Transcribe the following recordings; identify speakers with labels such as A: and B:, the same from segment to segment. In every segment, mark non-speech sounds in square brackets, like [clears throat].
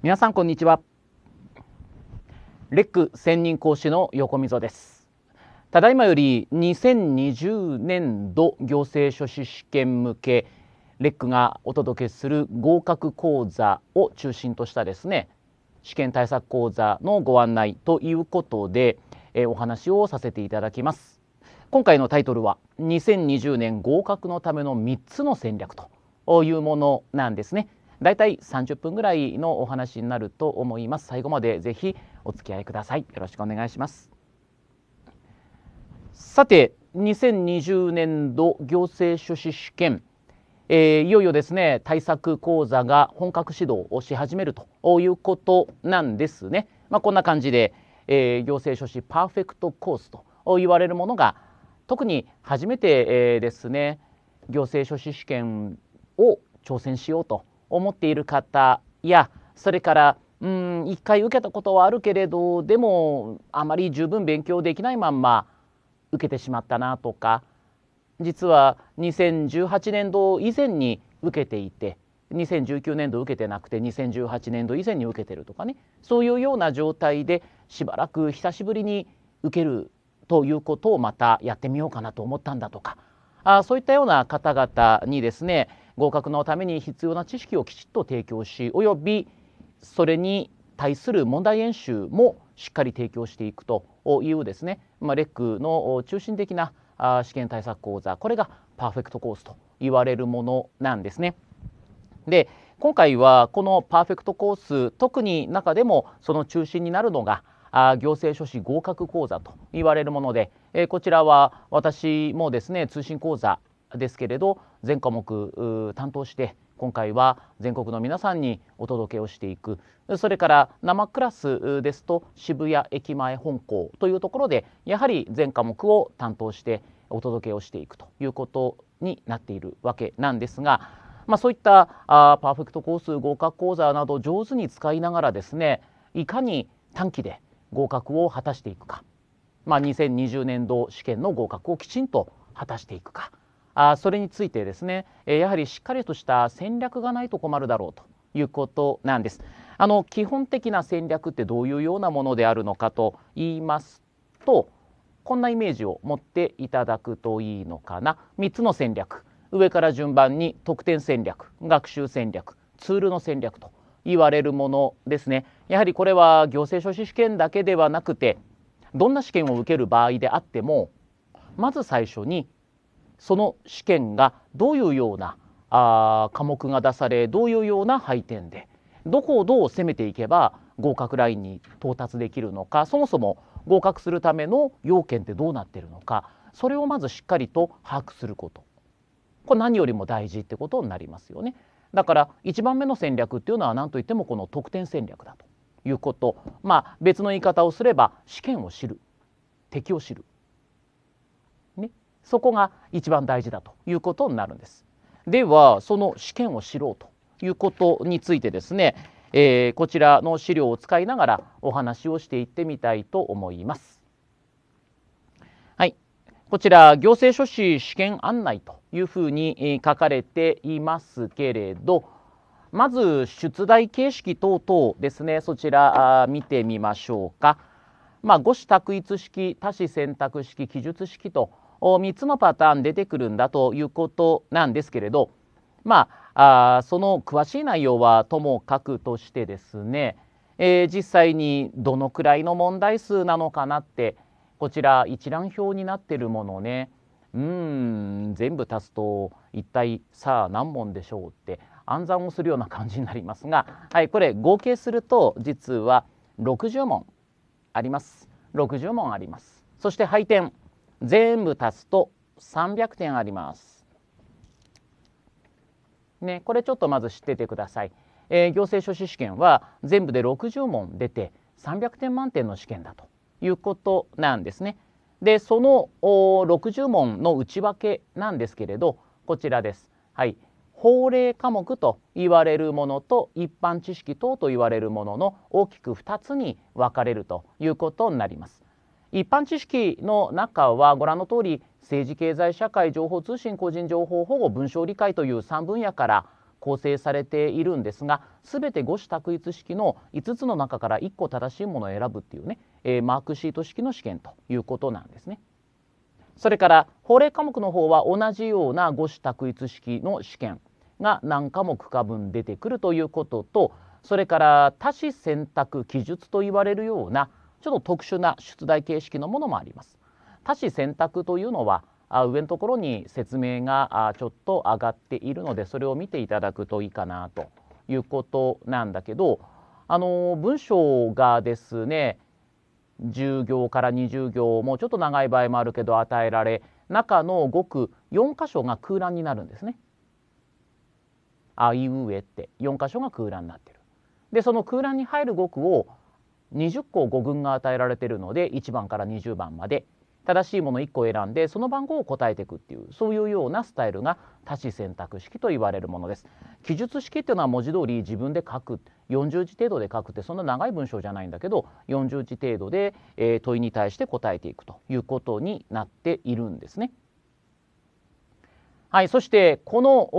A: 皆さんこんにちはレック専任講師の横溝ですただいまより2020年度行政書士試験向けレックがお届けする合格講座を中心としたですね試験対策講座のご案内ということで、えお話をさせていただきます今回のタイトルは2020年合格のための3つの戦略というものなんですねだいたい30分ぐらいのお話になると思います最後までぜひお付き合いくださいよろしくお願いしますさて2020年度行政書士試験えー、いよいよですね対策講座が本格指導をし始めるということなんですね。まあ、こんな感じで、えー、行政書士パーフェクトコースと言われるものが特に初めて、えー、ですね行政書士試験を挑戦しようと思っている方やそれからうん一回受けたことはあるけれどでもあまり十分勉強できないまんま受けてしまったなとか実は2018年度以前に受けていて2019年度受けてなくて2018年度以前に受けてるとかねそういうような状態でしばらく久しぶりに受けるということをまたやってみようかなと思ったんだとかあそういったような方々にですね合格のために必要な知識をきちっと提供しおよびそれに対する問題演習もしっかり提供していくというですね、まあ、レックの中心的な試験対策講座これがパーフェクトコースと言われるものなんですね。で今回はこのパーフェクトコース特に中でもその中心になるのが行政書士合格講座と言われるものでこちらは私もですね通信講座ですけれど全科目担当して今回は全国の皆さんにお届けをしていくそれから生クラスですと渋谷駅前本校というところでやはり全科目を担当してお届けをしていくということになっているわけなんですが、まあ、そういったあパーフェクトコース合格講座など上手に使いながらですねいかに短期で合格を果たしていくか、まあ、2020年度試験の合格をきちんと果たしていくか。あそれについてですね、えやはりしっかりとした戦略がないと困るだろうということなんです。あの基本的な戦略ってどういうようなものであるのかと言いますとこんなイメージを持っていただくといいのかな3つの戦略上から順番に得点戦略学習戦略ツールの戦略と言われるものですねやはりこれは行政書士試験だけではなくてどんな試験を受ける場合であってもまず最初にその試験がどういうようなあ科目が出されどういうような配点でどこをどう攻めていけば合格ラインに到達できるのかそもそも合格するための要件ってどうなってるのかそれをまずしっかりと把握することこれ何よりも大事ってことになりますよね。だから1番目の戦略っていうのは何といってもこの得点戦略だということまあ別の言い方をすれば試験を知る敵を知るそこが一番大事だということになるんです。ではその試験を知ろうということについてですね、えー、こちらの資料を使いながらお話をしていってみたいと思います。はい、こちら行政書士試験案内というふうに書かれていますけれどまず出題形式等々ですねそちら見てみましょうか。まあ、五子択一式多子選択式記述式と3つのパターン出てくるんだということなんですけれどまあその詳しい内容はともかくとしてですね、えー、実際にどのくらいの問題数なのかなってこちら一覧表になってるものねうん全部足すと一体さあ何問でしょうって暗算をするような感じになりますが、はい、これ合計すると実は60問あります60問ありますそして配点全部足すと300点あります。ね、これちょっとまず知っててください。えー、行政書士試験は全部で60問出て300点満点の試験だということなんですね。でその60問の内訳なんですけれどこちらです。はい、法令科目と言われるものと一般知識等と言われるものの大きく2つに分かれるということになります。一般知識の中はご覧の通り政治経済社会情報通信個人情報保護文章理解という3分野から構成されているんですが全て五種択一式の5つの中から1個正しいものを選ぶっていうね、えー、マークシート式の試験ということなんですね。それから法令科目の方は同じような五種択一式の試験が何科目か分出てくるということとそれから多子選択記述といわれるようなちょっと特殊な出題形式のものもあります。多子選択というのは上のところに説明がちょっと上がっているのでそれを見ていただくといいかなということなんだけどあの文章がですね10行から20行もうちょっと長い場合もあるけど与えられ中の語句4箇所が空欄になるんですね。あいうえって4箇所が空欄になってる。でその空欄に入る語句を20個5群が与えられているので1番から20番まで正しいもの1個選んでその番号を答えていくっていうそういうようなスタイルが多子選択式と言われるものです。記述式っていうのは文字通り自分で書く40字程度で書くってそんな長い文章じゃないんだけど40字程度で、え問いに対して答えていくということになっているんですね。はい、そしてこの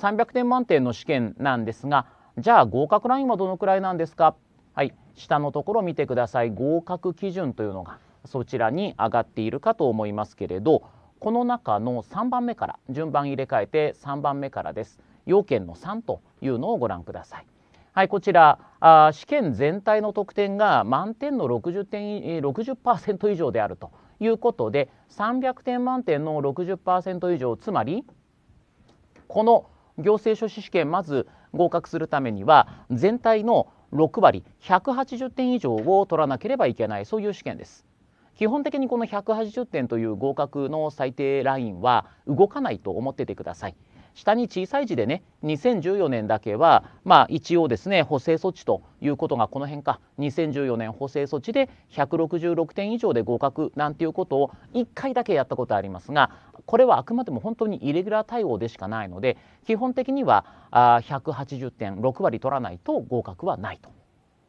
A: 300点満点の試験なんですがじゃあ合格ラインはどのくらいなんですかはい、下のところ見てください合格基準というのがそちらに上がっているかと思いますけれどこの中の3番目から順番入れ替えて3番目からです要件の3というのをご覧ください。はい、こちらあ試験全体の得点が満点の60点60%以上であるということで300点満点の60%以上つまりこの行政書士試験まず合格するためには全体の6割180点以上を取らなければいけないそういう試験です。基本的にこの180点という合格の最低ラインは動かないと思っててください。下に小さい字でね2014年だけはまあ一応ですね補正措置ということがこの辺か2014年補正措置で166点以上で合格なんていうことを1回だけやったことありますがこれはあくまでも本当にイレギュラー対応でしかないので基本的にはあ180点6割取らないと合格はない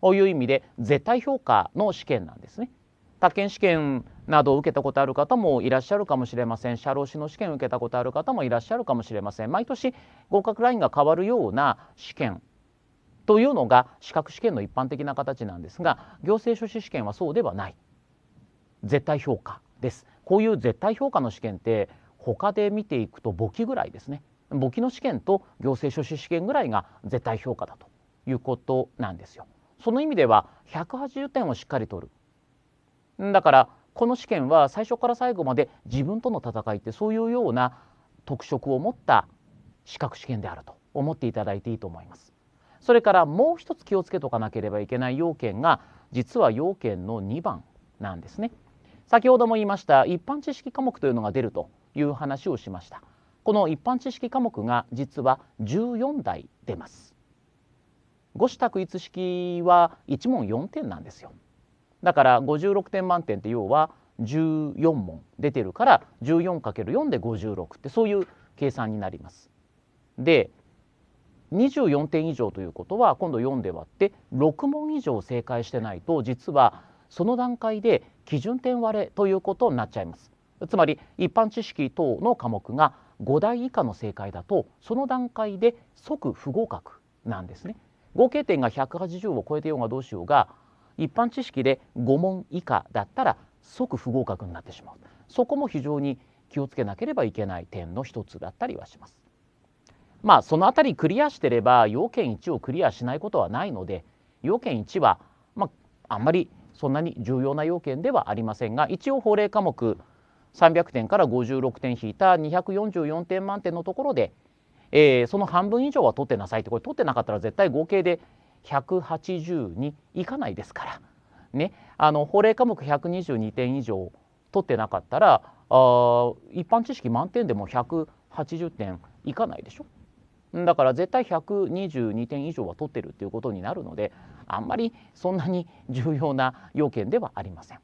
A: という意味で絶対評価の試験なんですね。宅建試験などを受けたことある方もいらっしゃるかもしれません社労士の試験を受けたことある方もいらっしゃるかもしれません毎年合格ラインが変わるような試験というのが資格試験の一般的な形なんですが行政書士試験はそうではない絶対評価ですこういう絶対評価の試験って他で見ていくと簿記ぐらいですね簿記の試験と行政書士試験ぐらいが絶対評価だということなんですよその意味では180点をしっかり取るだからこの試験は最初から最後まで自分との戦いってそういうような特色を持った資格試験であると思っていただいていいと思います。それからもう一つ気をつけとかなければいけない要件が実は要件の2番なんですね。先ほども言いました一般知識科目というのが出るという話をしました。この一般知識科目が実は14台出ます。五子択一式は1問4点なんですよ。だから56点満点って要は14問出てるから 14×4 で56ってそういう計算になります。で24点以上ということは今度4で割って6問以上正解してないと実はその段階で基準点割れということになっちゃいます。つまり一般知識等の科目が5台以下の正解だとその段階で即不合格なんですね。合計点が180を超えてようがどうしようが一般知識で5問以下だったら即不合格になってしまうそこも非常に気をつけなければいけない点の一つだったりはします。まあその辺りクリアしてれば要件1をクリアしないことはないので要件1は、まあ、あんまりそんなに重要な要件ではありませんが一応法令科目300点から56点引いた244点満点のところで、えー、その半分以上は取ってなさいってこれ取ってなかったら絶対合計で180に行かないですからねあの法令科目122点以上取ってなかったらあ一般知識満点でも180点いかないでしょだから絶対122点以上は取ってるっていうことになるのであんまりそんなに重要な要件ではありません。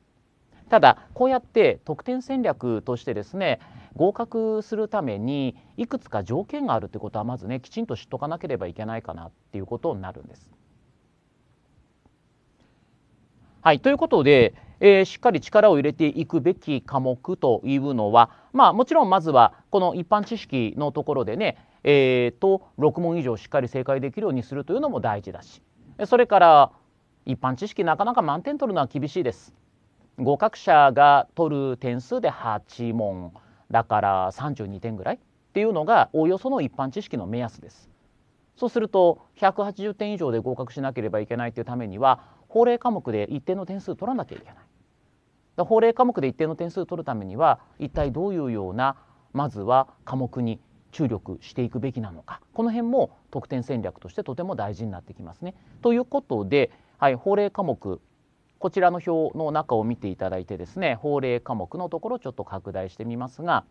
A: ただこうやって得点戦略としてですね合格するためにいくつか条件があるってことはまずねきちんと知っとかなければいけないかなっていうことになるんです。はい、ということで、えー、しっかり力を入れていくべき科目というのは、まあ、もちろんまずはこの一般知識のところでね、えーと、6問以上しっかり正解できるようにするというのも大事だしそれから一般知識なかなか満点取るのは厳しいです。合格者が取る点数で8問だから32点ぐらいっていうのがおおよその一般知識の目安です。そうすると180点以上で合格しなければいけないというためには法令科目で一定の点数取らなきゃいけない。法令科目で一定の点数取るためには一体どういうようなまずは科目に注力していくべきなのかこの辺も得点戦略としてとても大事になってきますね。ということで、はい、法令科目こちらの表の中を見ていただいてですね法令科目のところちょっと拡大してみますが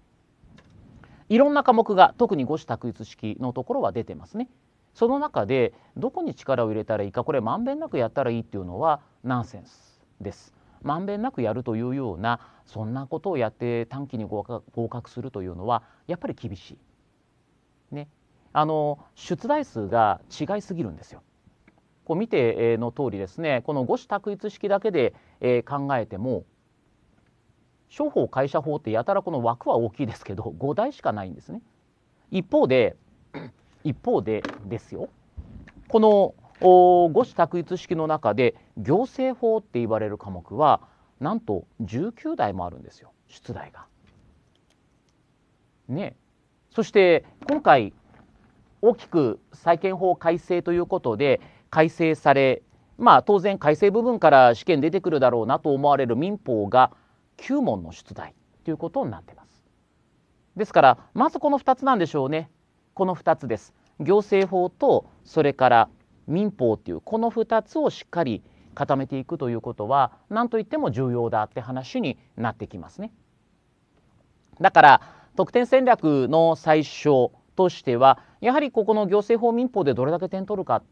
A: いろんな科目が特に五種択一式のところは出てますね。その中でどこに力を入れたらいいかこれまんべんなくやったらいいっていうのはナンセンスです。まんべんなくやるというようなそんなことをやって短期に合格するというのはやっぱり厳しい。ね、あの出題数が違いすぎるんですよ。こう見ての通りですねこの五種択一式だけで考えても商法会社法ってやたらこの枠は大きいですけど5台しかないんですね。一方で一方でですよこの五種択一式の中で行政法って言われる科目はなんと19題もあるんですよ出題が。ねそして今回大きく債権法改正ということで改正されまあ当然改正部分から試験出てくるだろうなと思われる民法が9問の出題ということになってます。ですからまずこの2つなんでしょうねこの2つです。行政法とそれから民法というこの2つをしっかり固めていくということは何と言っても重要だって話になってきますね。だから得点戦略の最初としてはやはりここの行政法民法でどれだけ点取るか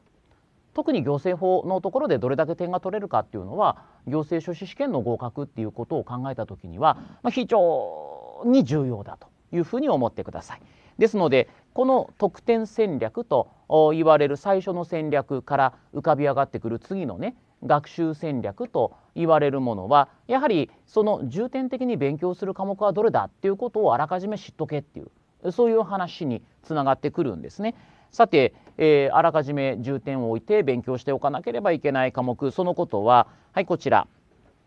A: 特に行政法のところでどれだけ点が取れるかっていうのは行政書士試験の合格っていうことを考えた時には非常に重要だというふうに思ってください。ですのでこの得点戦略と言われる最初の戦略から浮かび上がってくる次のね学習戦略と言われるものはやはりその重点的に勉強する科目はどれだっていうことをあらかじめ知っとけっていうそういう話につながってくるんですね。さて、えー、あらかじめ重点を置いて勉強しておかなければいけない科目そのことははいこちら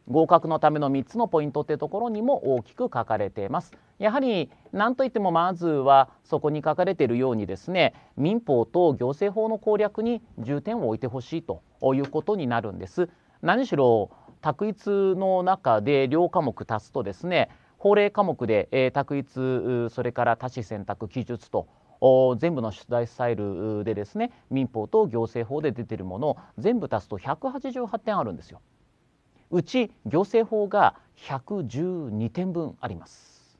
A: 合格のための3つのポイントってところにも大きく書かれています。やはり何といってもまずはそこに書かれているようにですね民法と行政法の攻略に重点を置いてほしいということになるんです。何しろ択一の中で両科目足すとですね法令科目で、え択一それから多子選択記述と全部の出題スタイルでですね民法と行政法で出てるものを全部足すと188点あるんですよ。うち行政法が112点分あります。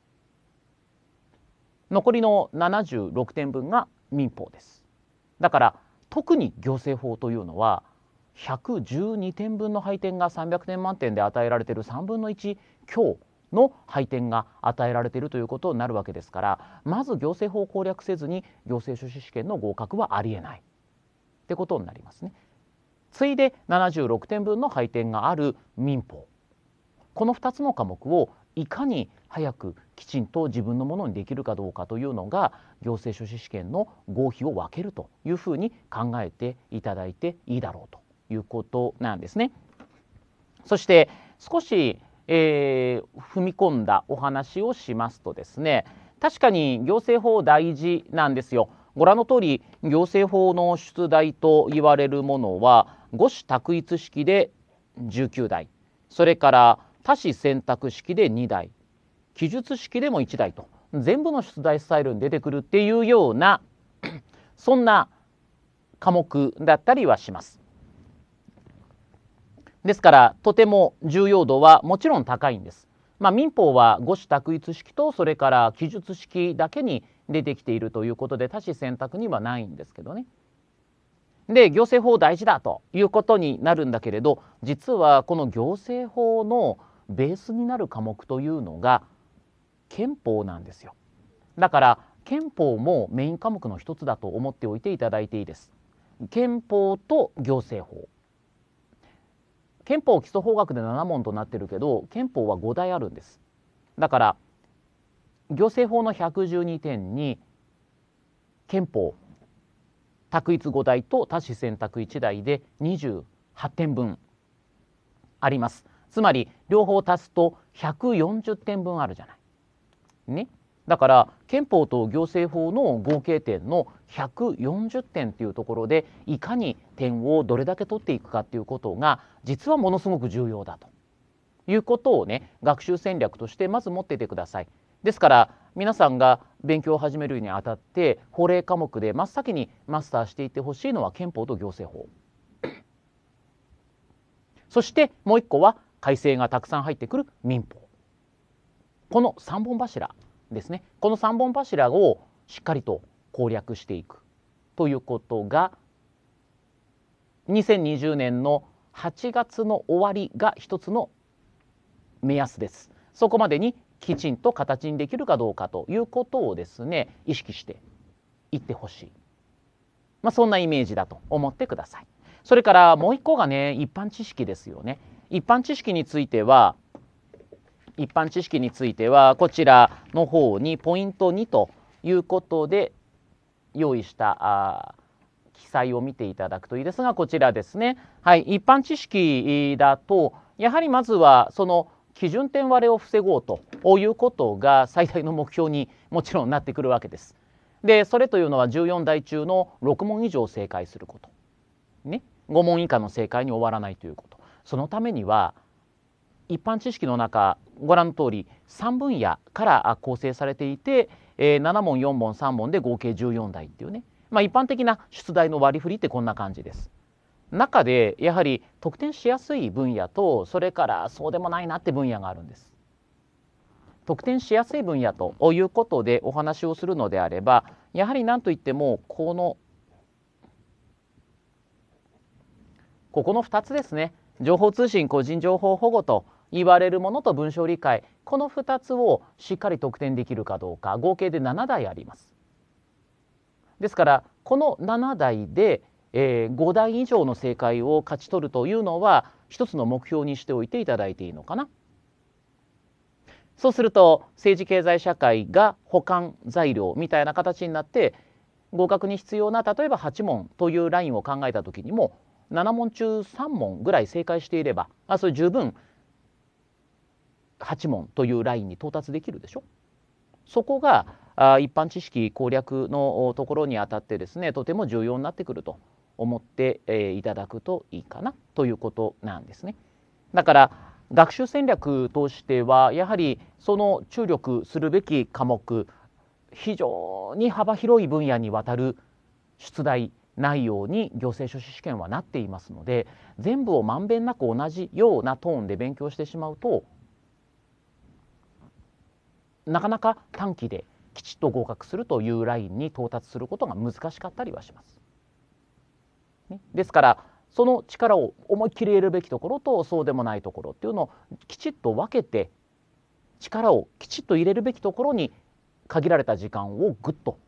A: 残りの76点分が民法です。だから特に行政法というのは112点分の配点が300点満点で与えられている3分の1強の配点が与えられているということになるわけですからまず行政法を攻略せずに行政書士試験の合格はありえないってことになりますね。次いで76点分の配点がある民法この2つの科目をいかに早くきちんと自分のものにできるかどうかというのが行政書士試験の合否を分けるというふうに考えていただいていいだろうということなんですね。そして少し、えー、踏み込んだお話をしますとですね確かに行政法大事なんですよ。ご覧の通り行政法の出題と言われるものは五種択一式で19台それから多子選択式で2台記述式でも1台と全部の出題スタイルに出てくるっていうようなそんな科目だったりはします。ですからとても重要度はもちろん高いんです。まあ、民法は五種択一式とそれから記述式だけに出てきているということで多種選択にはないんですけどね。で行政法大事だということになるんだけれど実はこの行政法のベースになる科目というのが憲法なんですよ。だから憲法もメイン科目の一つだと思っておいていただいていいです。憲法と行政法憲法基礎法学で7問となってるけど憲法は5題あるんですだから行政法の112点に憲法択一5代と多子選択1代で28点分あります。つまり両方足すと140点分あるじゃない。ね。だから憲法と行政法の合計点の140点っていうところでいかに点をどれだけ取っていくかっていうことが実はものすごく重要だということをね学習戦略としてまず持っててください。ですから皆さんが勉強を始めるにあたって法令科目で真っ先にマスターしていってほしいのは憲法と行政法そしてもう一個は改正がたくさん入ってくる民法この3本柱ですねこの3本柱をしっかりと攻略していくということが2020年の8月の終わりが一つの目安です。そこまでにきちんと形にできるかどうかということをですね意識していってほしい、まあ、そんなイメージだと思ってください。それからもう一個がね一般知識ですよね。一般知識については一般知識についてはこちらの方にポイント2ということで用意したあ記載を見ていただくといいですがこちらですね、はい、一般知識だとやはりまずはその基準点割れを防ごうとこういうことが最大の目標にもちろんなってくるわけです。でそれというのは14台中の6問以上正解すること、ね、5問以下の正解に終わらないということそのためには一般知識の中ご覧の通り3分野から構成されていて、えー、7問4問3問で合計14台っていうね、まあ、一般的な出題の割り振りってこんな感じです。中でやはり得点しやすい分野とそれからそうでもないなって分野があるんです。得点しやすい分野ということでお話をするのであればやはり何といってもこのここの2つですね情報通信個人情報保護と言われるものと文章理解この2つをしっかり得点できるかどうか合計で7台あります。ですからこの7台で、えー、5台以上の正解を勝ち取るというのは一つの目標にしておいていただいていいのかな。そうすると政治経済社会が補完材料みたいな形になって合格に必要な例えば8問というラインを考えた時にも7問中3問ぐらい正解していればあそれ十分8問というラインに到達できるでしょ。そこが一般知識攻略のところにあたってですねとても重要になってくると思っていただくといいかなということなんですね。だから学習戦略としてはやはりその注力するべき科目非常に幅広い分野にわたる出題内容に行政書士試験はなっていますので全部をまんべんなく同じようなトーンで勉強してしまうとなかなか短期できちっと合格するというラインに到達することが難しかったりはします。ね、ですからその力を思いっきり入れるべきところとそうでもないところっていうのをきちっと分けて力をきちっと入れるべきところに限られた時間をぐっと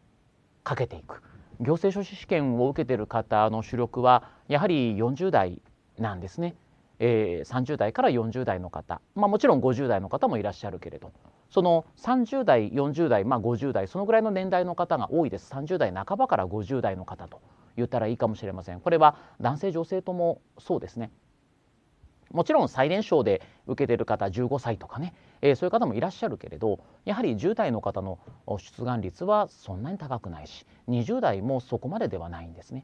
A: かけていく行政書士試験を受けている方の主力はやはり40代なんですね、えー、30代から40代の方、まあ、もちろん50代の方もいらっしゃるけれどその30代40代、まあ、50代そのぐらいの年代の方が多いです30代半ばから50代の方と。言ったらいいかもしれませんこれは男性女性ともそうですねもちろん最年少で受けてる方15歳とかね、えー、そういう方もいらっしゃるけれどやはり10代の方の出願率はそんなに高くないし20代もそこまでではないんですね。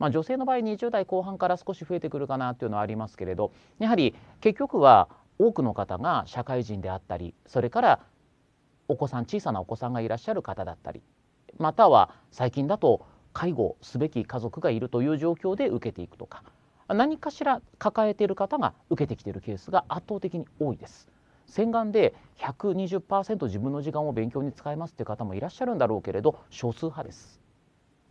A: まあ、女性の場合20代後半から少し増えてくるかなというのはありますけれどやはり結局は多くの方が社会人であったりそれからお子さん小さなお子さんがいらっしゃる方だったりまたは最近だと介護すべき家族がいるという状況で受けていくとか何かしら抱えている方が受けてきているケースが圧倒的に多いです。洗顔で120%自分の時間を勉強に使えますという方もいらっしゃるんだろうけれど少数派です。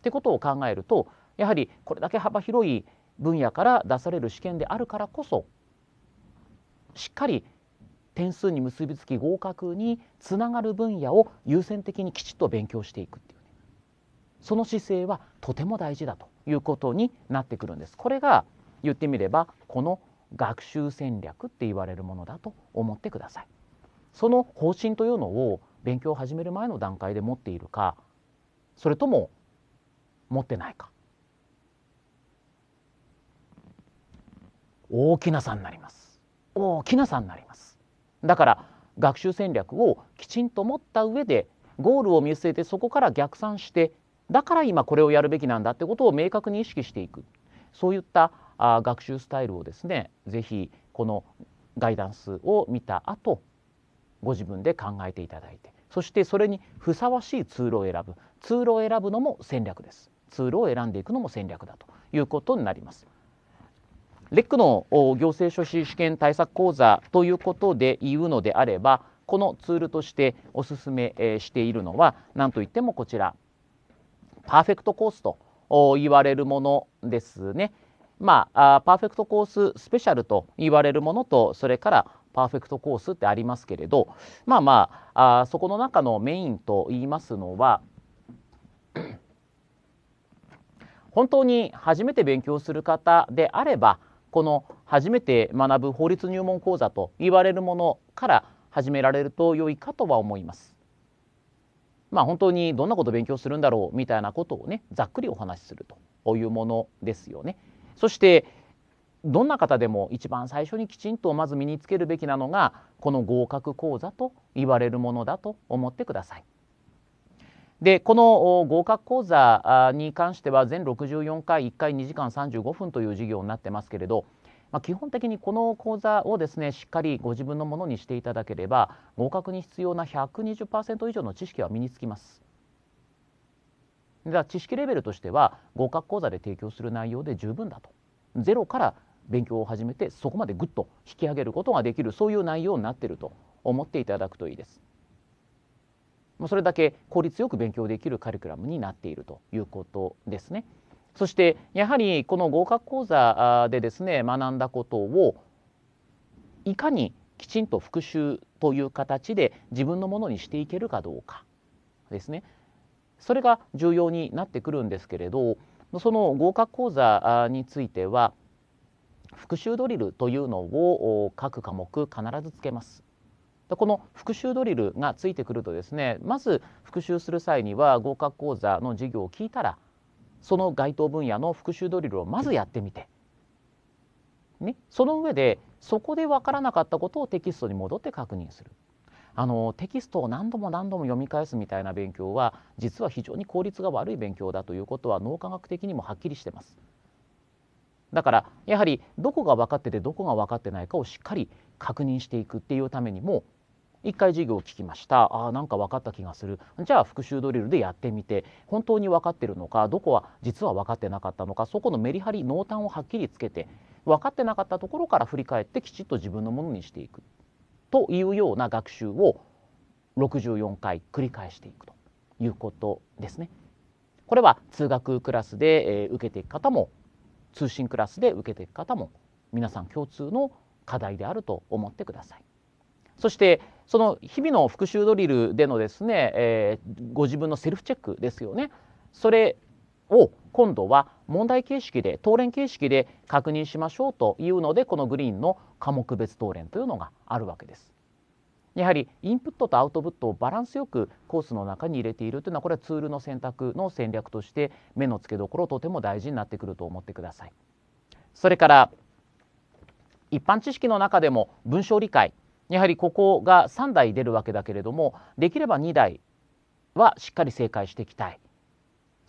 A: ってことを考えるとやはりこれだけ幅広い分野から出される試験であるからこそしっかり点数に結びつき合格につながる分野を優先的にきちっと勉強していくその姿勢はとても大事だということになってくるんです。これが言ってみればこの学習戦略って言われるものだと思ってください。その方針というのを勉強を始める前の段階で持っているかそれとも持ってないか大きな差になります大きな差になりますだから学習戦略をきちんと持った上でゴールを見据えてそこから逆算してだから今これをやるべきなんだってことを明確に意識していくそういったあ学習スタイルをですね是非このガイダンスを見た後ご自分で考えていただいてそしてそれにふさわしいツールを選ぶツールを選ぶのも戦略ですツールを選んでいくのも戦略だということになります。レックの行政書士試験対策講座ということで言うのであればこのツールとしておすすめしているのは何といってもこちらパーフェクトコースと言われるものですね。まあ、パーフェクトコーススペシャルと言われるものとそれからパーフェクトコースってありますけれどまあまああそこの中のメインと言いますのは [clears throat] 本当に初めて勉強する方であればこの初めて学ぶ法律入門講座と言われるものから始められると良いかとは思います。まあ、本当にどんなこと勉強するんだろうみたいなことをねざっくりお話しするというものですよね。そしてどんな方でも一番最初にきちんとまず身につけるべきなのがこの合格講座と言われるものだと思ってください。でこの合格講座に関しては全64回1回2時間35分という授業になってますけれどまあ、基本的にこの講座をですねしっかりご自分のものにしていただければ合格に必要な120%以上の知識は身につきます。だ知識レベルとしては合格講座で提供する内容で十分だとゼロから勉強を始めてそこまでぐっと引き上げることができるそういう内容になっていると思っていただくといいです。それだけ効率よく勉強できるカリキュラムになっているということですね。そしてやはりこの合格講座でですね学んだことをいかにきちんと復習という形で自分のものにしていけるかどうかですねそれが重要になってくるんですけれどその合格講座については復習ドリルというのを各科目必ずつけます。この復習ドリルがついてくるとですねまず復習する際には合格講座の授業を聞いたらその該当分野の復習ドリルをまずやってみて、ね、その上でそこで分からなかったことをテキストに戻って確認する。あのテキストを何度も何度も読み返すみたいな勉強は実は非常に効率が悪い勉強だということは脳科学的にもはっきりしてます。だからやはりどこが分かっててどこが分かってないかをしっかり確認していくっていうためにも一回授業を聞きましたああんか分かった気がするじゃあ復習ドリルでやってみて本当に分かってるのかどこは実は分かってなかったのかそこのメリハリ濃淡をはっきりつけて分かってなかったところから振り返ってきちっと自分のものにしていくというような学習を64回繰り返していくということですね。これは通学クラスで受けていく方も通信クラスで受けていく方も皆さん共通の課題であると思ってください。そしてその日々の復習ドリルでのですね、えー、ご自分のセルフチェックですよねそれを今度は問題形式で答練形式で確認しましょうというのでこのグリーンの科目別答練というのがあるわけです。やはりインプットとアウトプットをバランスよくコースの中に入れているというのはこれはツールの選択の戦略として目の付けどころとても大事になってくると思ってください。それから一般知識の中でも文章理解やはりここが3台出るわけだけれどもできれば2台はしっかり正解していきたい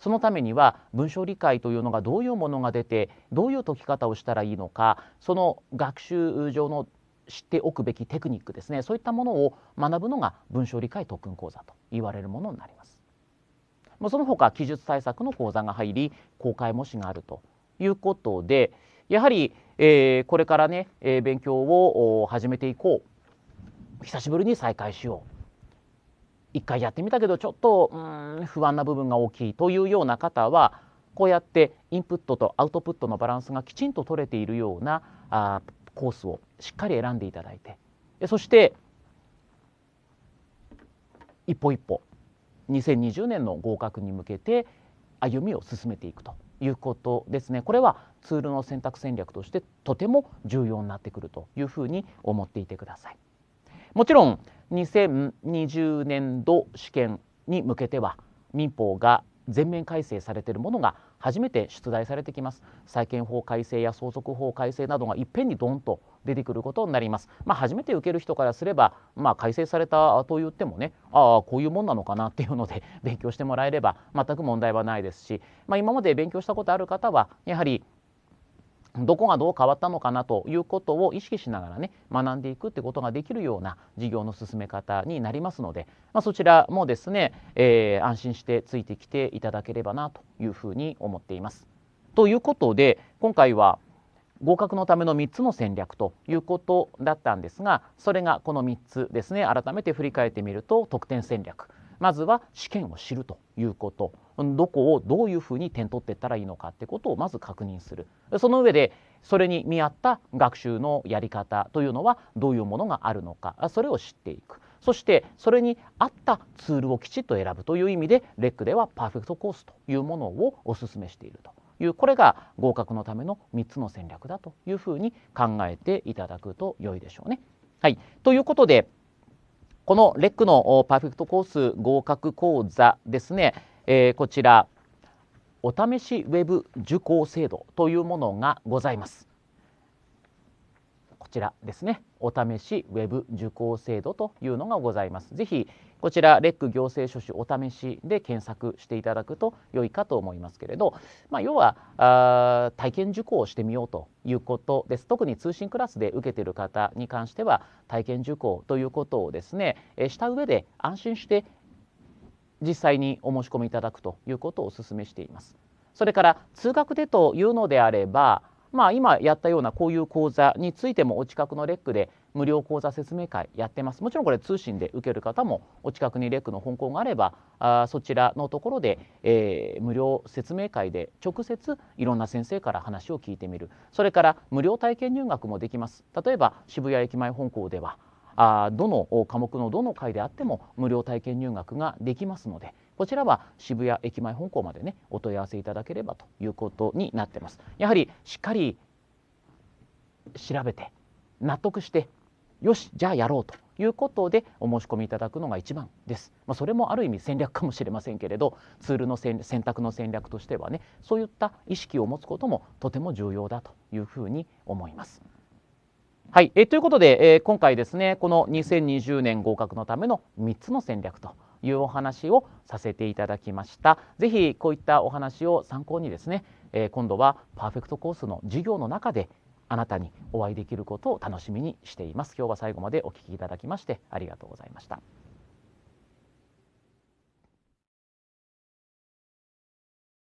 A: そのためには文章理解というのがどういうものが出てどういう解き方をしたらいいのかその学習上の知っておくべきテクニックですねそういったものを学ぶのが文章理解特訓講座と言われるものになります。その他記述対策の講座が入り公開模試があるということでやはり、えー、これからね、えー、勉強を始めていこう久しぶりに再開しよう一回やってみたけどちょっとうん不安な部分が大きいというような方はこうやってインプットとアウトプットのバランスがきちんと取れているようなあコースをしっかり選んでいただいてそして一歩一歩2020年の合格に向けて歩みを進めていくということですねこれはツールの選択戦略としてとても重要になってくるというふうに思っていてください。もちろん2020年度試験に向けては民法が全面改正されているものが初めて出題されてきます債権法改正や相続法改正などがいっぺんにドンと出てくることになりますまあ、初めて受ける人からすればまあ、改正されたと言ってもねああこういうもんなのかなっていうので勉強してもらえれば全く問題はないですしまあ、今まで勉強したことある方はやはりどこがどう変わったのかなということを意識しながらね学んでいくってことができるような事業の進め方になりますので、まあ、そちらもですね、えー、安心してついてきていただければなというふうに思っています。ということで今回は合格のための3つの戦略ということだったんですがそれがこの3つですね改めて振り返ってみると得点戦略まずは試験を知るということどこをどういうふうに点取っていったらいいのかってことをまず確認するその上でそれに見合った学習のやり方というのはどういうものがあるのかそれを知っていくそしてそれに合ったツールをきちっと選ぶという意味でレックではパーフェクトコースというものをお勧めしているというこれが合格のための3つの戦略だというふうに考えていただくと良いでしょうね。はい、ということでこのレックのパーフェクトコース合格講座ですね、えー、こちらお試しウェブ受講制度というものがございます。ちらですねお試しウェブ受講制度というのがございます。ぜひこちらレック行政書士お試しで検索していただくと良いかと思いますけれど、まあ、要はあ体験受講をしてみようということです特に通信クラスで受けている方に関しては体験受講ということをですねした上で安心して実際にお申し込みいただくということをお勧めしています。それから通学でというのであればまあ、今やったようなこういう講座についてもお近くのレックで無料講座説明会やってますもちろんこれ通信で受ける方もお近くにレックの本校があればあそちらのところで、えー、無料説明会で直接いろんな先生から話を聞いてみるそれから無料体験入学もできます例えば渋谷駅前本校ではあどの科目のどの回であっても無料体験入学ができますのでこちらは渋谷駅前本校までねお問い合わせいただければということになってます。やはりしっかり調べて納得してよしじゃあやろうということでお申し込みいただくのが一番です。まあ、それもある意味戦略かもしれませんけれどツールの選択の戦略としてはねそういった意識を持つこともとても重要だというふうに思います。はい、えということで、え今回ですねこの2020年合格のための3つの戦略というお話をさせていただきました。ぜひこういったお話を参考にですね、えー、今度はパーフェクトコースの授業の中であなたにお会いできることを楽しみにしています。今日は最後までお聞きいただきましてありがとうございました。